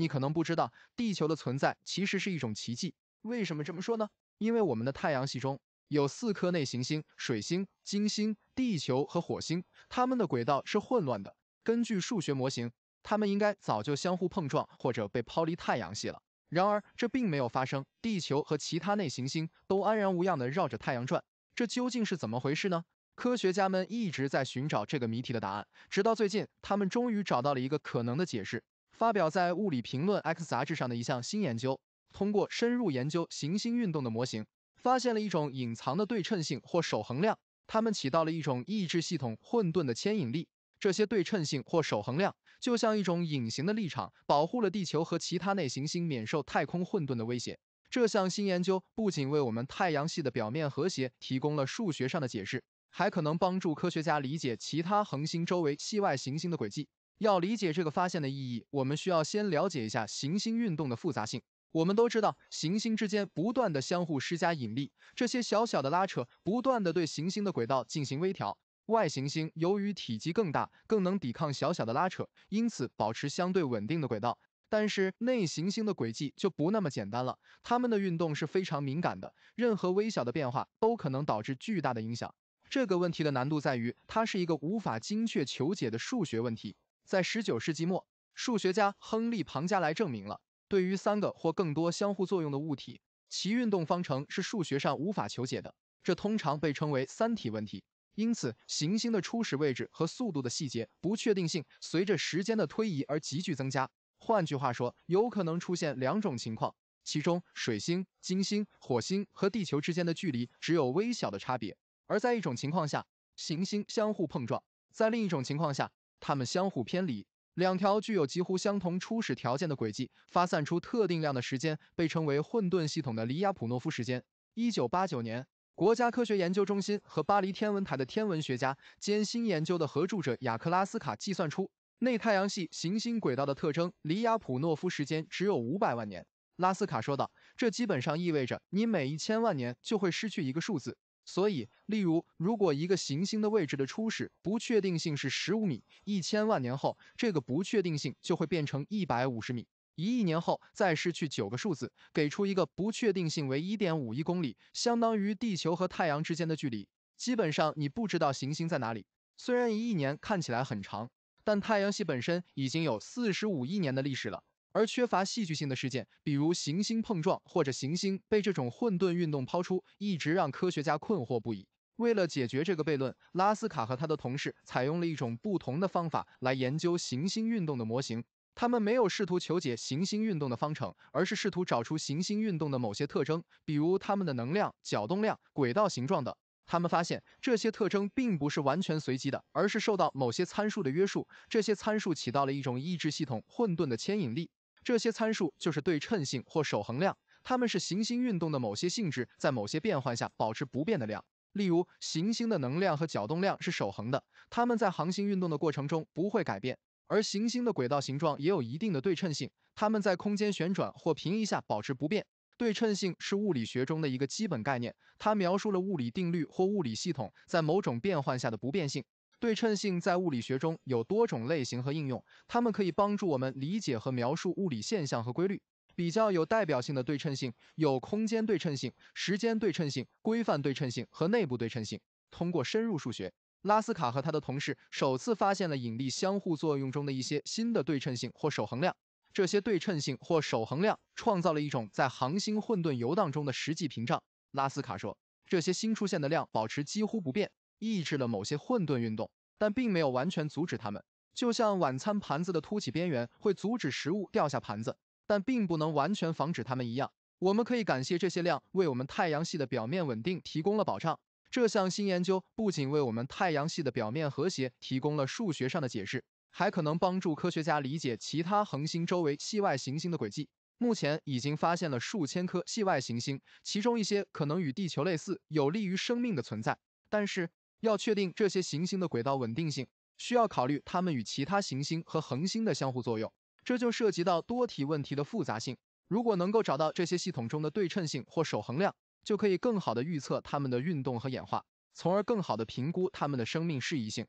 你可能不知道，地球的存在其实是一种奇迹。为什么这么说呢？因为我们的太阳系中有四颗内行星：水星、金星、地球和火星，它们的轨道是混乱的。根据数学模型，它们应该早就相互碰撞或者被抛离太阳系了。然而，这并没有发生，地球和其他内行星都安然无恙地绕着太阳转。这究竟是怎么回事呢？科学家们一直在寻找这个谜题的答案，直到最近，他们终于找到了一个可能的解释。发表在《物理评论 X》杂志上的一项新研究，通过深入研究行星运动的模型，发现了一种隐藏的对称性或守恒量，它们起到了一种抑制系统混沌的牵引力。这些对称性或守恒量就像一种隐形的立场，保护了地球和其他内行星免受太空混沌的威胁。这项新研究不仅为我们太阳系的表面和谐提供了数学上的解释，还可能帮助科学家理解其他恒星周围系外行星的轨迹。要理解这个发现的意义，我们需要先了解一下行星运动的复杂性。我们都知道，行星之间不断的相互施加引力，这些小小的拉扯不断的对行星的轨道进行微调。外行星由于体积更大，更能抵抗小小的拉扯，因此保持相对稳定的轨道。但是内行星的轨迹就不那么简单了，它们的运动是非常敏感的，任何微小的变化都可能导致巨大的影响。这个问题的难度在于，它是一个无法精确求解的数学问题。在十九世纪末，数学家亨利庞加莱证明了，对于三个或更多相互作用的物体，其运动方程是数学上无法求解的，这通常被称为三体问题。因此，行星的初始位置和速度的细节不确定性，随着时间的推移而急剧增加。换句话说，有可能出现两种情况，其中水星、金星、火星和地球之间的距离只有微小的差别，而在一种情况下，行星相互碰撞，在另一种情况下。它们相互偏离，两条具有几乎相同初始条件的轨迹发散出特定量的时间，被称为混沌系统的里雅普诺夫时间。一九八九年，国家科学研究中心和巴黎天文台的天文学家兼新研究的合著者雅克拉斯卡计算出内太阳系行星轨道的特征里雅普诺夫时间只有五百万年。拉斯卡说道：“这基本上意味着你每一千万年就会失去一个数字。”所以，例如，如果一个行星的位置的初始不确定性是十五米，一千万年后，这个不确定性就会变成一百五十米；一亿年后，再失去九个数字，给出一个不确定性为一点五亿公里，相当于地球和太阳之间的距离。基本上，你不知道行星在哪里。虽然一亿年看起来很长，但太阳系本身已经有四十五亿年的历史了。而缺乏戏剧性的事件，比如行星碰撞或者行星被这种混沌运动抛出，一直让科学家困惑不已。为了解决这个悖论，拉斯卡和他的同事采用了一种不同的方法来研究行星运动的模型。他们没有试图求解行星运动的方程，而是试图找出行星运动的某些特征，比如它们的能量、角动量、轨道形状等。他们发现，这些特征并不是完全随机的，而是受到某些参数的约束。这些参数起到了一种抑制系统混沌的牵引力。这些参数就是对称性或守恒量，它们是行星运动的某些性质在某些变换下保持不变的量。例如，行星的能量和角动量是守恒的，它们在航行运动的过程中不会改变；而行星的轨道形状也有一定的对称性，它们在空间旋转或平移下保持不变。对称性是物理学中的一个基本概念，它描述了物理定律或物理系统在某种变换下的不变性。对称性在物理学中有多种类型和应用，它们可以帮助我们理解和描述物理现象和规律。比较有代表性的对称性有空间对称性、时间对称性、规范对称性和内部对称性。通过深入数学，拉斯卡和他的同事首次发现了引力相互作用中的一些新的对称性或守恒量。这些对称性或守恒量创造了一种在行星混沌游荡中的实际屏障。拉斯卡说：“这些新出现的量保持几乎不变。”抑制了某些混沌运动，但并没有完全阻止它们，就像晚餐盘子的凸起边缘会阻止食物掉下盘子，但并不能完全防止它们一样。我们可以感谢这些量为我们太阳系的表面稳定提供了保障。这项新研究不仅为我们太阳系的表面和谐提供了数学上的解释，还可能帮助科学家理解其他恒星周围系外行星的轨迹。目前已经发现了数千颗系外行星，其中一些可能与地球类似，有利于生命的存在，但是。要确定这些行星的轨道稳定性，需要考虑它们与其他行星和恒星的相互作用，这就涉及到多体问题的复杂性。如果能够找到这些系统中的对称性或守恒量，就可以更好地预测它们的运动和演化，从而更好地评估它们的生命适宜性。